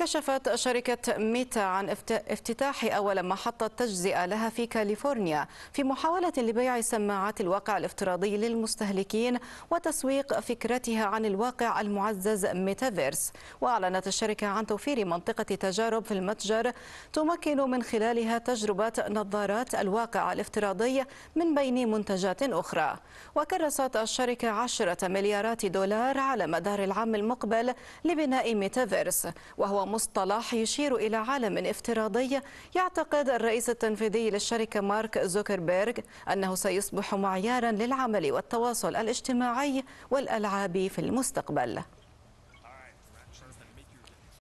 كشفت شركة ميتا عن افتتاح أول محطة تجزئة لها في كاليفورنيا في محاولة لبيع سماعات الواقع الافتراضي للمستهلكين وتسويق فكرتها عن الواقع المعزز ميتافيرس وأعلنت الشركة عن توفير منطقة تجارب في المتجر تمكن من خلالها تجربة نظارات الواقع الافتراضي من بين منتجات أخرى وكرست الشركة عشرة مليارات دولار على مدار العام المقبل لبناء ميتافيرس وهو مصطلح يشير إلى عالم افتراضي يعتقد الرئيس التنفيذي للشركة مارك زوكربيرغ أنه سيصبح معيارا للعمل والتواصل الاجتماعي والألعاب في المستقبل